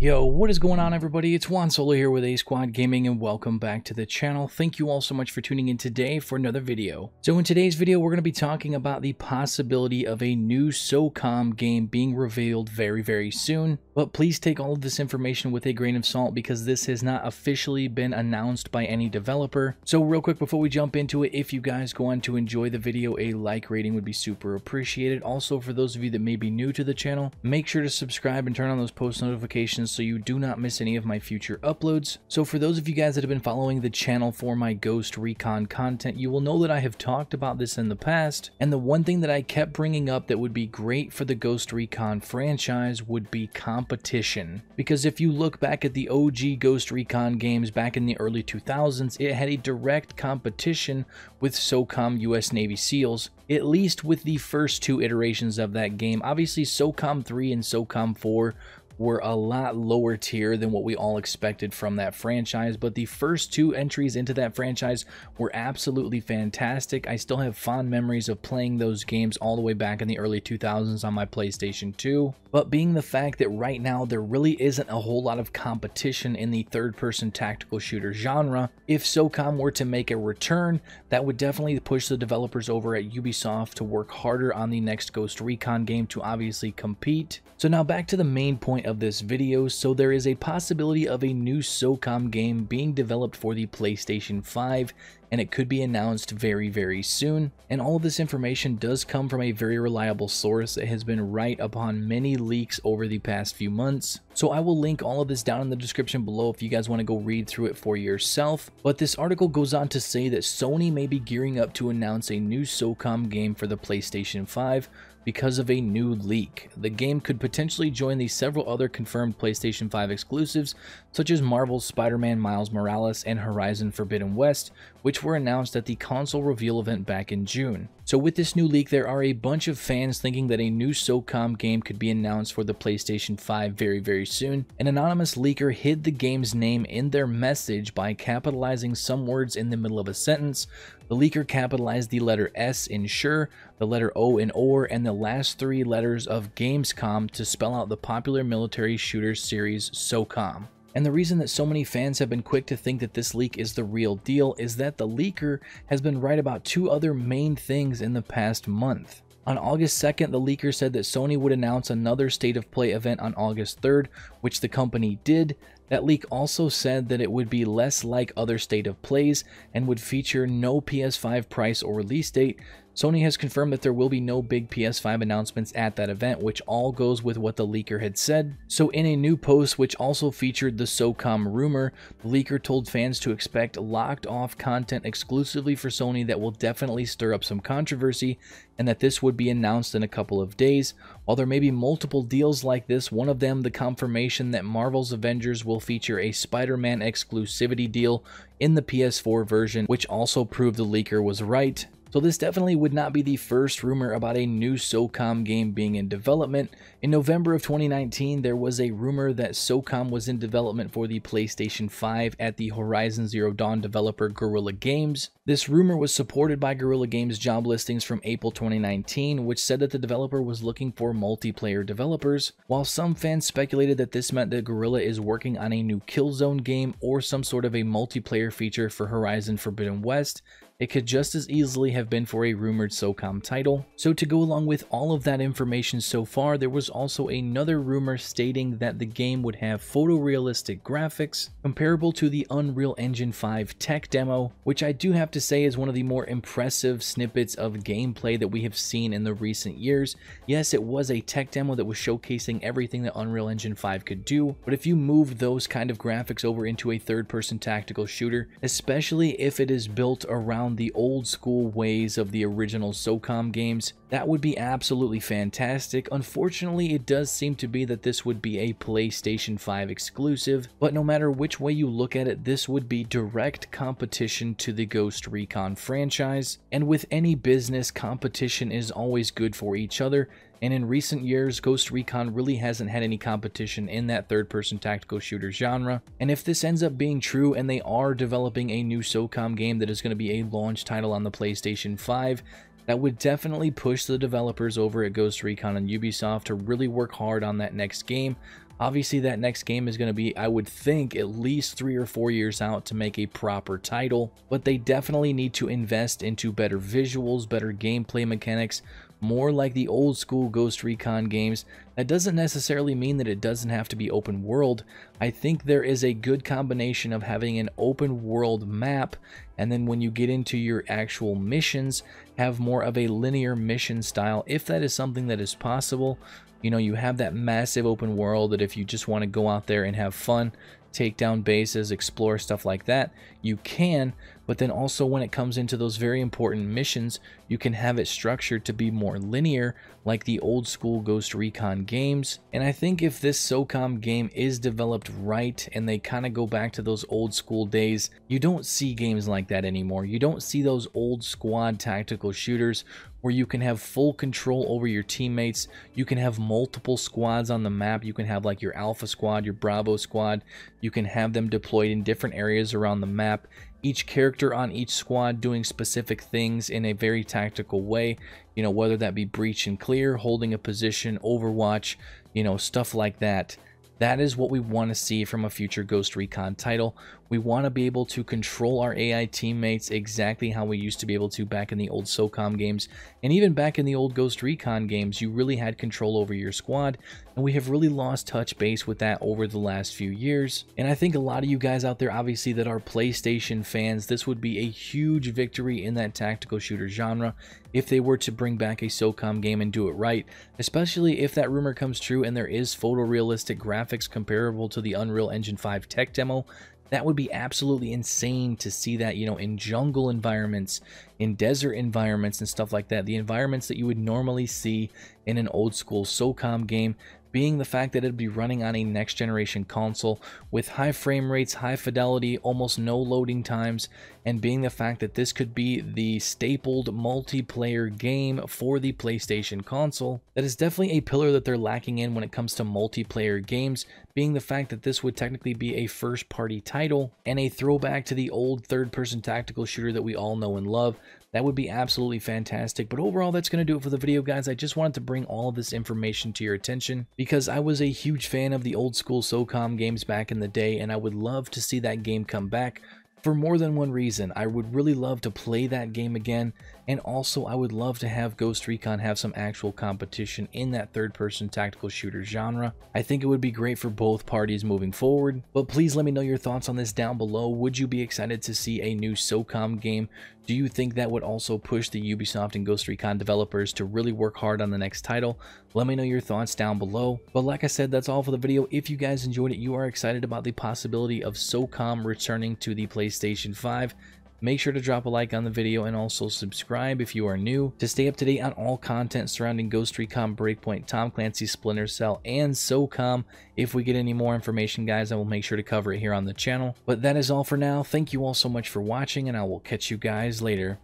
Yo, what is going on everybody? It's Juan Solo here with A-Squad Gaming and welcome back to the channel. Thank you all so much for tuning in today for another video. So in today's video, we're going to be talking about the possibility of a new SOCOM game being revealed very, very soon. But please take all of this information with a grain of salt because this has not officially been announced by any developer. So real quick before we jump into it, if you guys go on to enjoy the video, a like rating would be super appreciated. Also, for those of you that may be new to the channel, make sure to subscribe and turn on those post notifications so you do not miss any of my future uploads. So for those of you guys that have been following the channel for my Ghost Recon content, you will know that I have talked about this in the past, and the one thing that I kept bringing up that would be great for the Ghost Recon franchise would be competition. Because if you look back at the OG Ghost Recon games back in the early 2000s, it had a direct competition with SOCOM US Navy SEALs, at least with the first two iterations of that game. Obviously, SOCOM 3 and SOCOM 4 were a lot lower tier than what we all expected from that franchise, but the first two entries into that franchise were absolutely fantastic. I still have fond memories of playing those games all the way back in the early 2000s on my PlayStation 2, but being the fact that right now there really isn't a whole lot of competition in the third-person tactical shooter genre, if SOCOM were to make a return, that would definitely push the developers over at Ubisoft to work harder on the next Ghost Recon game to obviously compete. So now back to the main point of this video, so there is a possibility of a new SOCOM game being developed for the PlayStation 5, and it could be announced very, very soon. And all of this information does come from a very reliable source that has been right upon many leaks over the past few months. So I will link all of this down in the description below if you guys want to go read through it for yourself. But this article goes on to say that Sony may be gearing up to announce a new SOCOM game for the PlayStation 5, because of a new leak. The game could potentially join the several other confirmed PlayStation 5 exclusives, such as Marvel's Spider-Man Miles Morales and Horizon Forbidden West, which were announced at the console reveal event back in June. So with this new leak, there are a bunch of fans thinking that a new SOCOM game could be announced for the PlayStation 5 very, very soon. An anonymous leaker hid the game's name in their message by capitalizing some words in the middle of a sentence. The leaker capitalized the letter S in sure, the letter O in or, and the last three letters of Gamescom to spell out the popular military shooter series SOCOM. And the reason that so many fans have been quick to think that this leak is the real deal is that the leaker has been right about two other main things in the past month. On August 2nd, the leaker said that Sony would announce another State of Play event on August 3rd, which the company did. That leak also said that it would be less like other State of Plays and would feature no PS5 price or release date, Sony has confirmed that there will be no big PS5 announcements at that event, which all goes with what the leaker had said. So, in a new post, which also featured the SOCOM rumor, the leaker told fans to expect locked off content exclusively for Sony that will definitely stir up some controversy, and that this would be announced in a couple of days. While there may be multiple deals like this, one of them, the confirmation that Marvel's Avengers will feature a Spider Man exclusivity deal in the PS4 version, which also proved the leaker was right. So this definitely would not be the first rumor about a new SOCOM game being in development. In November of 2019, there was a rumor that SOCOM was in development for the PlayStation 5 at the Horizon Zero Dawn developer Guerrilla Games. This rumor was supported by Guerrilla Games' job listings from April 2019, which said that the developer was looking for multiplayer developers, while some fans speculated that this meant that Guerrilla is working on a new Killzone game or some sort of a multiplayer feature for Horizon Forbidden West, it could just as easily have been for a rumored SOCOM title. So to go along with all of that information so far, there was also another rumor stating that the game would have photorealistic graphics comparable to the Unreal Engine 5 tech demo, which I do have to say is one of the more impressive snippets of gameplay that we have seen in the recent years. Yes, it was a tech demo that was showcasing everything that Unreal Engine 5 could do, but if you move those kind of graphics over into a third-person tactical shooter, especially if it is built around the old school ways of the original SOCOM games, that would be absolutely fantastic. Unfortunately, it does seem to be that this would be a PlayStation 5 exclusive, but no matter which way you look at it, this would be direct competition to the Ghost Recon franchise, and with any business, competition is always good for each other, and in recent years, Ghost Recon really hasn't had any competition in that third person tactical shooter genre. And if this ends up being true and they are developing a new SOCOM game that is going to be a launch title on the PlayStation 5, that would definitely push the developers over at Ghost Recon and Ubisoft to really work hard on that next game. Obviously, that next game is going to be, I would think, at least three or four years out to make a proper title, but they definitely need to invest into better visuals, better gameplay mechanics, more like the old school Ghost Recon games. That doesn't necessarily mean that it doesn't have to be open world. I think there is a good combination of having an open world map and then when you get into your actual missions, have more of a linear mission style if that is something that is possible. You know, you have that massive open world that if you just want to go out there and have fun, take down bases, explore stuff like that, you can, but then also when it comes into those very important missions, you can have it structured to be more linear like the old school Ghost Recon games. And I think if this SOCOM game is developed right and they kind of go back to those old school days, you don't see games like that anymore. You don't see those old squad tactical shooters where you can have full control over your teammates. You can have multiple squads on the map. You can have like your Alpha squad, your Bravo squad. You can have them deployed in different areas around the map each character on each squad doing specific things in a very tactical way, you know, whether that be breach and clear, holding a position, overwatch, you know, stuff like that. That is what we want to see from a future Ghost Recon title. We want to be able to control our AI teammates exactly how we used to be able to back in the old SOCOM games. And even back in the old Ghost Recon games, you really had control over your squad. And we have really lost touch base with that over the last few years. And I think a lot of you guys out there, obviously, that are PlayStation fans, this would be a huge victory in that tactical shooter genre if they were to bring back a SOCOM game and do it right, especially if that rumor comes true and there is photorealistic graphics comparable to the Unreal Engine 5 tech demo, that would be absolutely insane to see that, you know, in jungle environments, in desert environments and stuff like that, the environments that you would normally see in an old school SOCOM game, being the fact that it'd be running on a next generation console with high frame rates, high fidelity, almost no loading times, and being the fact that this could be the stapled multiplayer game for the PlayStation console. That is definitely a pillar that they're lacking in when it comes to multiplayer games being the fact that this would technically be a first party title and a throwback to the old third person tactical shooter that we all know and love. That would be absolutely fantastic. But overall, that's going to do it for the video, guys. I just wanted to bring all of this information to your attention because I was a huge fan of the old school SOCOM games back in the day, and I would love to see that game come back for more than one reason. I would really love to play that game again, and also I would love to have Ghost Recon have some actual competition in that third-person tactical shooter genre. I think it would be great for both parties moving forward, but please let me know your thoughts on this down below. Would you be excited to see a new SOCOM game? Do you think that would also push the Ubisoft and Ghost Recon developers to really work hard on the next title? Let me know your thoughts down below. But like I said, that's all for the video. If you guys enjoyed it, you are excited about the possibility of SOCOM returning to the PlayStation 5. Make sure to drop a like on the video and also subscribe if you are new to stay up to date on all content surrounding Ghost Recon Breakpoint, Tom Clancy, Splinter Cell, and SOCOM. If we get any more information, guys, I will make sure to cover it here on the channel. But that is all for now. Thank you all so much for watching, and I will catch you guys later.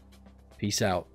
Peace out.